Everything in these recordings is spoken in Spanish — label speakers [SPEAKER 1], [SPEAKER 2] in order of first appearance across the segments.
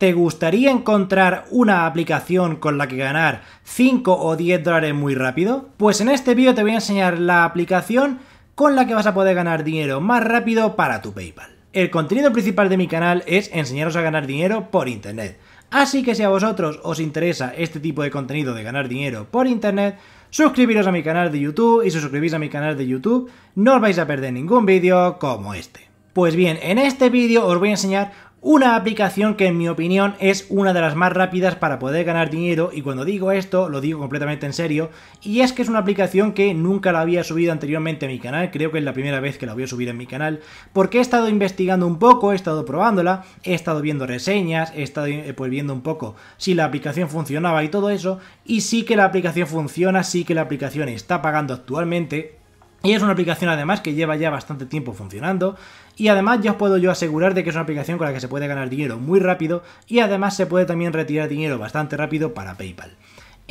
[SPEAKER 1] ¿Te gustaría encontrar una aplicación con la que ganar 5 o 10 dólares muy rápido? Pues en este vídeo te voy a enseñar la aplicación con la que vas a poder ganar dinero más rápido para tu PayPal. El contenido principal de mi canal es enseñaros a ganar dinero por Internet. Así que si a vosotros os interesa este tipo de contenido de ganar dinero por Internet, suscribiros a mi canal de YouTube y si suscribís a mi canal de YouTube no os vais a perder ningún vídeo como este. Pues bien, en este vídeo os voy a enseñar una aplicación que en mi opinión es una de las más rápidas para poder ganar dinero y cuando digo esto lo digo completamente en serio y es que es una aplicación que nunca la había subido anteriormente a mi canal, creo que es la primera vez que la voy a subir en mi canal porque he estado investigando un poco, he estado probándola, he estado viendo reseñas, he estado eh, pues viendo un poco si la aplicación funcionaba y todo eso y sí que la aplicación funciona, sí que la aplicación está pagando actualmente y es una aplicación además que lleva ya bastante tiempo funcionando y además ya os puedo yo asegurar de que es una aplicación con la que se puede ganar dinero muy rápido y además se puede también retirar dinero bastante rápido para PayPal.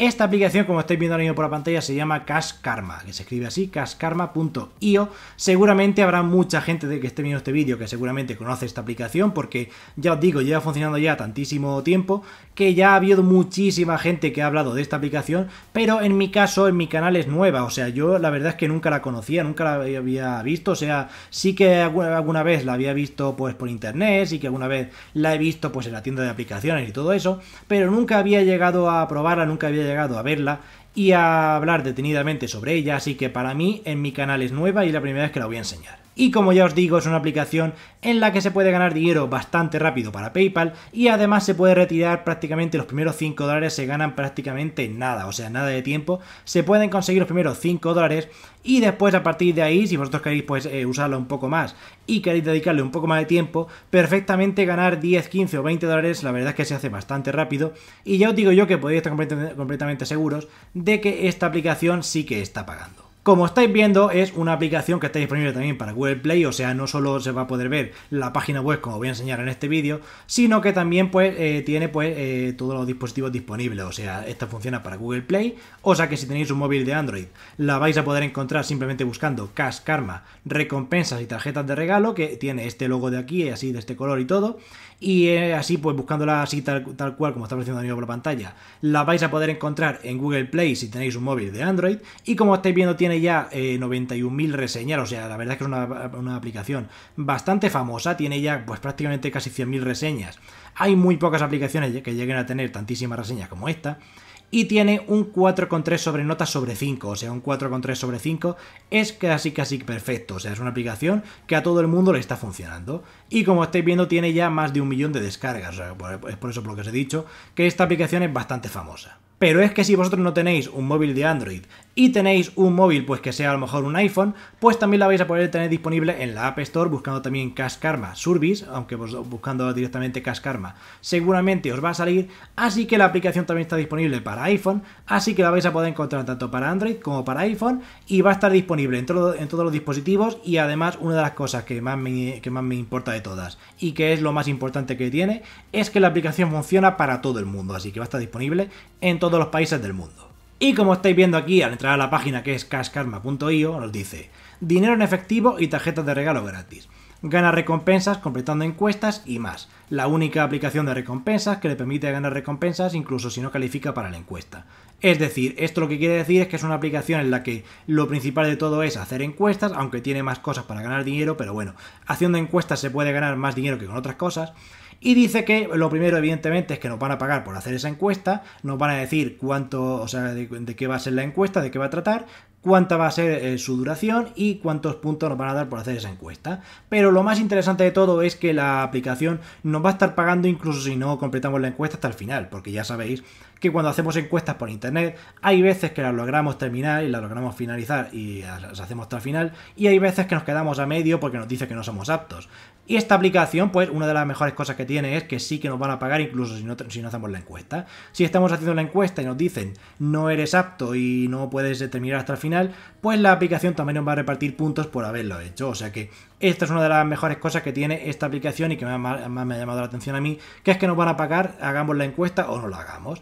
[SPEAKER 1] Esta aplicación, como estáis viendo ahora mismo por la pantalla, se llama Cash Karma, que se escribe así, cashkarma.io. Seguramente habrá mucha gente de que esté viendo este vídeo que seguramente conoce esta aplicación, porque ya os digo, lleva funcionando ya tantísimo tiempo, que ya ha habido muchísima gente que ha hablado de esta aplicación, pero en mi caso, en mi canal es nueva, o sea, yo la verdad es que nunca la conocía, nunca la había visto, o sea, sí que alguna vez la había visto pues por internet, sí que alguna vez la he visto pues en la tienda de aplicaciones y todo eso, pero nunca había llegado a probarla, nunca había llegado a verla y a hablar detenidamente sobre ella, así que para mí en mi canal es nueva y la primera vez que la voy a enseñar. Y como ya os digo, es una aplicación en la que se puede ganar dinero bastante rápido para PayPal y además se puede retirar prácticamente los primeros 5 dólares, se ganan prácticamente nada, o sea, nada de tiempo. Se pueden conseguir los primeros 5 dólares y después a partir de ahí, si vosotros queréis pues eh, usarlo un poco más y queréis dedicarle un poco más de tiempo, perfectamente ganar 10, 15 o 20 dólares, la verdad es que se hace bastante rápido y ya os digo yo que podéis estar completamente seguros de que esta aplicación sí que está pagando. Como estáis viendo, es una aplicación que está disponible también para Google Play, o sea, no solo se va a poder ver la página web como voy a enseñar en este vídeo, sino que también pues, eh, tiene pues, eh, todos los dispositivos disponibles, o sea, esta funciona para Google Play, o sea que si tenéis un móvil de Android, la vais a poder encontrar simplemente buscando Cash Karma, recompensas y tarjetas de regalo, que tiene este logo de aquí, así de este color y todo, y eh, así pues buscándola así tal, cual como está apareciendo a por la pantalla, la vais a poder encontrar en Google Play si tenéis un móvil de Android, y como estáis viendo tiene ya 91.000 eh, reseñas, o sea, la verdad es que es una, aplicación bastante famosa, tiene ya pues prácticamente casi 100.000 reseñas. Hay muy pocas aplicaciones que lleguen a tener tantísimas reseñas como esta. Y tiene un 4,3 sobre notas sobre 5, o sea, un 4,3 sobre 5 es casi casi perfecto, o sea, es una aplicación que a todo el mundo le está funcionando. Y como estáis viendo, tiene ya más de un millón de descargas, es por eso por lo que os he dicho, que esta aplicación es bastante famosa. Pero es que si vosotros no tenéis un móvil de Android y tenéis un móvil pues que sea a lo mejor un iPhone, pues también la vais a poder tener disponible en la App Store buscando también Cash Karma Service, aunque buscando directamente Cash Karma seguramente os va a salir, así que la aplicación también está disponible para iPhone, así que la vais a poder encontrar tanto para Android como para iPhone y va a estar disponible en, en todos los dispositivos y además una de las cosas que más, que más me importa de todas y que es lo más importante que tiene es que la aplicación funciona para todo el mundo, así que va a estar disponible en todos los países del mundo. Y como estáis viendo aquí, al entrar a la página que es cashkarma.io, nos dice dinero en efectivo y tarjetas de regalo gratis. Gana recompensas completando encuestas y más. La única aplicación de recompensas que le permite ganar recompensas incluso si no califica para la encuesta. Es decir, esto lo que quiere decir es que es una aplicación en la que lo principal de todo es hacer encuestas, aunque tiene más cosas para ganar dinero, pero bueno, haciendo encuestas se puede ganar más dinero que con otras cosas. Y dice que lo primero, evidentemente, es que nos van a pagar por hacer esa encuesta, nos van a decir cuánto, o sea, de, qué va a ser la encuesta, de qué va a tratar, cuánta va a ser eh, su duración y cuántos puntos nos van a dar por hacer esa encuesta. Pero lo más interesante de todo es que la aplicación nos va a estar pagando incluso si no completamos la encuesta hasta el final, porque ya sabéis que cuando hacemos encuestas por internet, hay veces que las logramos terminar y las logramos finalizar y las hacemos hasta el final, y hay veces que nos quedamos a medio porque nos dice que no somos aptos. Y esta aplicación, pues una de las mejores cosas que tiene es que sí que nos van a pagar incluso si no, si no hacemos la encuesta. Si estamos haciendo la encuesta y nos dicen no eres apto y no puedes terminar hasta el final, pues la aplicación también nos va a repartir puntos por haberlo hecho. O sea que esta es una de las mejores cosas que tiene esta aplicación y que más, me ha llamado la atención a mí, que es que nos van a pagar, hagamos la encuesta o no la hagamos.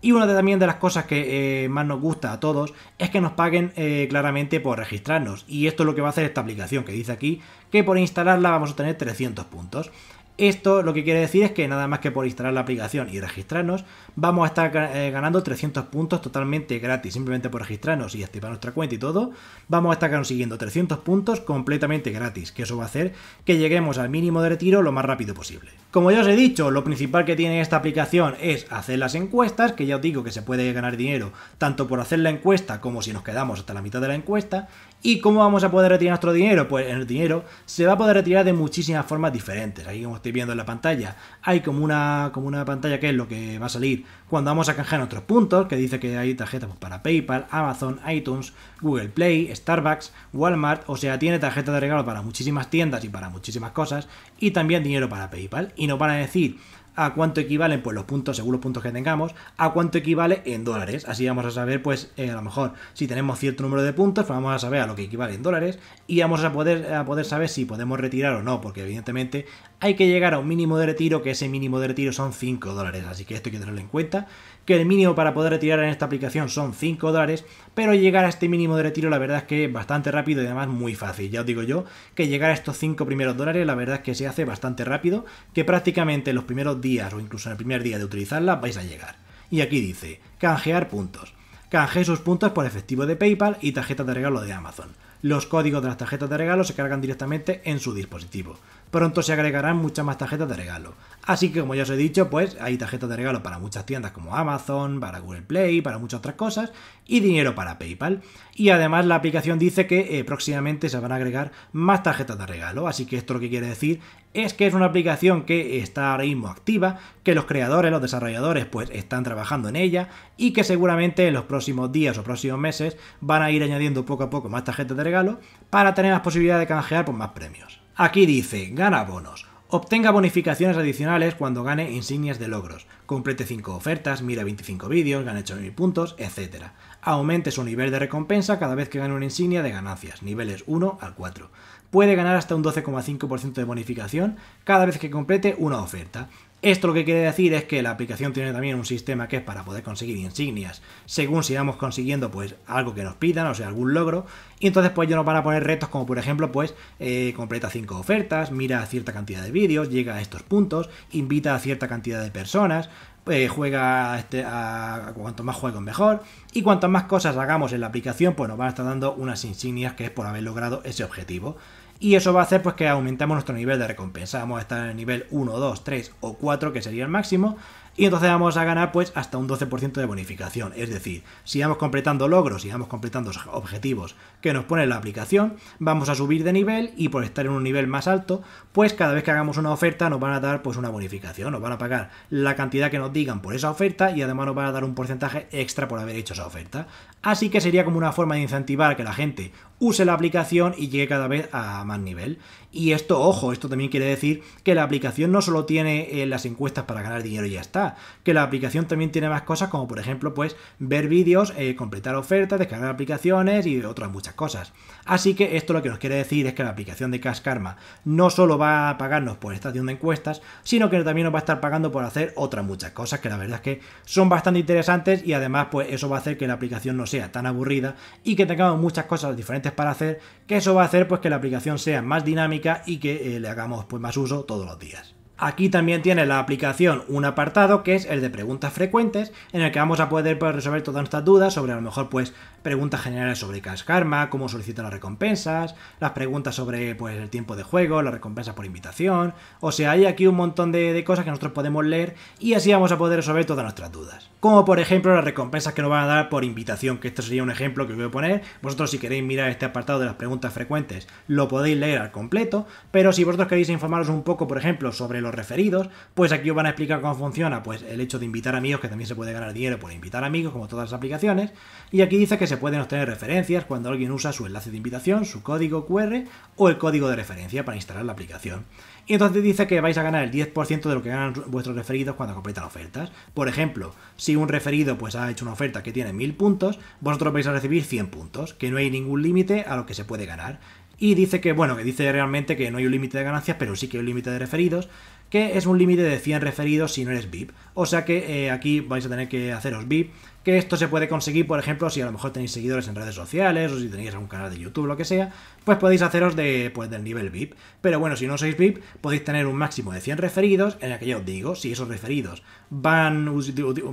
[SPEAKER 1] Y una de, también de las cosas que eh, más nos gusta a todos es que nos paguen eh, claramente por registrarnos. Y esto es lo que va a hacer esta aplicación que dice aquí, que por instalarla vamos a tener 300 puntos. Esto lo que quiere decir es que nada más que por instalar la aplicación y registrarnos, vamos a estar eh, ganando 300 puntos totalmente gratis, simplemente por registrarnos y activar nuestra cuenta y todo, vamos a estar consiguiendo 300 puntos completamente gratis, que eso va a hacer que lleguemos al mínimo de retiro lo más rápido posible. Como ya os he dicho, lo principal que tiene esta aplicación es hacer las encuestas, que ya os digo que se puede ganar dinero tanto por hacer la encuesta como si nos quedamos hasta la mitad de la encuesta. ¿Y cómo vamos a poder retirar nuestro dinero? Pues el dinero se va a poder retirar de muchísimas formas diferentes. Aquí como estoy viendo en la pantalla, hay como una, como una pantalla que es lo que va a salir cuando vamos a canjear nuestros puntos, que dice que hay tarjetas pues, para PayPal, Amazon, iTunes, Google Play, Starbucks, Walmart, o sea, tiene tarjetas de regalo para muchísimas tiendas y para muchísimas cosas, y también dinero para PayPal no para van decir a cuánto equivalen pues los puntos según los puntos que tengamos, a cuánto equivale en dólares. Así vamos a saber pues eh, a lo mejor si tenemos cierto número de puntos, pues vamos a saber a lo que equivale en dólares y vamos a poder, a poder saber si podemos retirar o no, porque evidentemente hay que llegar a un mínimo de retiro, que ese mínimo de retiro son 5 dólares, así que esto hay que tenerlo en cuenta, que el mínimo para poder retirar en esta aplicación son 5 dólares, pero llegar a este mínimo de retiro la verdad es que es bastante rápido y además muy fácil, ya os digo yo, que llegar a estos 5 primeros dólares la verdad es que se hace bastante rápido, que prácticamente los primeros 10 o incluso en el primer día de utilizarla vais a llegar. Y aquí dice, canjear puntos. Canjee sus puntos por efectivo de PayPal y tarjetas de regalo de Amazon. Los códigos de las tarjetas de regalo se cargan directamente en su dispositivo. Pronto se agregarán muchas más tarjetas de regalo. Así que como ya os he dicho, pues hay tarjetas de regalo para muchas tiendas como Amazon, para Google Play, para muchas otras cosas y dinero para PayPal. Y además la aplicación dice que eh, próximamente se van a agregar más tarjetas de regalo. Así que esto lo que quiere decir es que es una aplicación que está ahora mismo activa, que los creadores, los desarrolladores pues están trabajando en ella y que seguramente en los próximos días o próximos meses van a ir añadiendo poco a poco más tarjetas de regalo para tener más posibilidad de canjear por pues, más premios. Aquí dice, gana bonos. Obtenga bonificaciones adicionales cuando gane insignias de logros. Complete 5 ofertas, mira 25 vídeos, gane 8.000 puntos, etc. Aumente su nivel de recompensa cada vez que gane una insignia de ganancias, niveles 1 al 4 puede ganar hasta un 12,5% de bonificación cada vez que complete una oferta. Esto lo que quiere decir es que la aplicación tiene también un sistema que es para poder conseguir insignias, según sigamos consiguiendo pues algo que nos pidan, o sea, algún logro, y entonces pues yo nos van a poner retos como por ejemplo pues eh, completa 5 ofertas, mira cierta cantidad de vídeos, llega a estos puntos, invita a cierta cantidad de personas, eh, juega este, a, cuanto más juegos mejor, y cuantas más cosas hagamos en la aplicación pues nos van a estar dando unas insignias que es por haber logrado ese objetivo y eso va a hacer pues que aumentemos nuestro nivel de recompensa. Vamos a estar en el nivel 1, 2, 3 o 4, que sería el máximo, y entonces vamos a ganar pues hasta un 12% de bonificación. Es decir, si vamos completando logros, si vamos completando objetivos que nos pone la aplicación, vamos a subir de nivel y por estar en un nivel más alto, pues cada vez que hagamos una oferta nos van a dar pues una bonificación, nos van a pagar la cantidad que nos digan por esa oferta y además nos van a dar un porcentaje extra por haber hecho esa oferta. Así que sería como una forma de incentivar que la gente use la aplicación y llegue cada vez a más nivel. Y esto, ojo, esto también quiere decir que la aplicación no solo tiene eh, las encuestas para ganar dinero y ya está, que la aplicación también tiene más cosas como por ejemplo pues ver vídeos, eh, completar ofertas, descargar aplicaciones y otras muchas cosas. Así que esto lo que nos quiere decir es que la aplicación de Cash Karma no solo va a pagarnos por estación de encuestas, sino que también nos va a estar pagando por hacer otras muchas cosas que la verdad es que son bastante interesantes y además pues eso va a hacer que la aplicación nos sea tan aburrida y que tengamos muchas cosas diferentes para hacer, que eso va a hacer pues que la aplicación sea más dinámica y que eh, le hagamos pues más uso todos los días. Aquí también tiene la aplicación un apartado que es el de preguntas frecuentes, en el que vamos a poder pues, resolver todas nuestras dudas sobre a lo mejor pues preguntas generales sobre Cash Karma, cómo solicitar las recompensas, las preguntas sobre pues el tiempo de juego, las recompensas por invitación, o sea, hay aquí un montón de, cosas que nosotros podemos leer y así vamos a poder resolver todas nuestras dudas. Como por ejemplo las recompensas que nos van a dar por invitación, que esto sería un ejemplo que voy a poner. Vosotros si queréis mirar este apartado de las preguntas frecuentes lo podéis leer al completo, pero si vosotros queréis informaros un poco, por ejemplo, sobre los referidos. Pues aquí os van a explicar cómo funciona, pues el hecho de invitar amigos, que también se puede ganar dinero por invitar amigos, como todas las aplicaciones. Y aquí dice que se pueden obtener referencias cuando alguien usa su enlace de invitación, su código QR o el código de referencia para instalar la aplicación. Y entonces dice que vais a ganar el 10% de lo que ganan vuestros referidos cuando completan ofertas. Por ejemplo, si un referido pues ha hecho una oferta que tiene 1000 puntos, vosotros vais a recibir 100 puntos, que no hay ningún límite a lo que se puede ganar. Y dice que, bueno, que dice realmente que no hay un límite de ganancias, pero sí que hay un límite de referidos, que es un límite de 100 referidos si no eres VIP. O sea que eh, aquí vais a tener que haceros VIP, que esto se puede conseguir, por ejemplo, si a lo mejor tenéis seguidores en redes sociales o si tenéis algún canal de YouTube, lo que sea, pues podéis haceros de, pues, del nivel VIP. Pero bueno, si no sois VIP, podéis tener un máximo de 100 referidos, en el que ya os digo, si esos referidos van,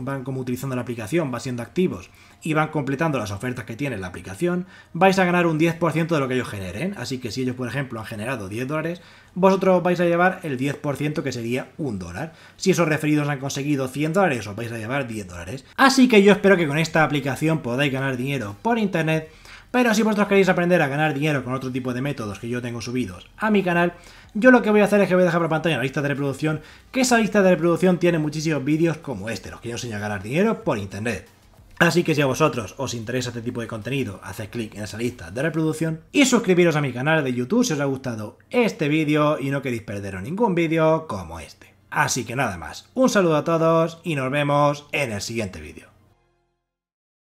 [SPEAKER 1] van como utilizando la aplicación, van siendo activos y van completando las ofertas que tiene la aplicación, vais a ganar un 10% de lo que ellos generen. Así que si ellos, por ejemplo, han generado 10 dólares, vosotros vais a llevar el 10% que sería un dólar. Si esos referidos han conseguido 100 dólares, os vais a llevar 10 dólares. Así que yo espero que con esta aplicación podáis ganar dinero por internet, pero si vosotros queréis aprender a ganar dinero con otro tipo de métodos que yo tengo subidos a mi canal, yo lo que voy a hacer es que voy a dejar por pantalla la lista de reproducción, que esa lista de reproducción tiene muchísimos vídeos como este, los que yo enseño a ganar dinero por internet. Así que si a vosotros os interesa este tipo de contenido, haced clic en esa lista de reproducción y suscribiros a mi canal de YouTube si os ha gustado este vídeo y no queréis perderos ningún vídeo como este. Así que nada más, un saludo a todos y nos vemos en el siguiente vídeo.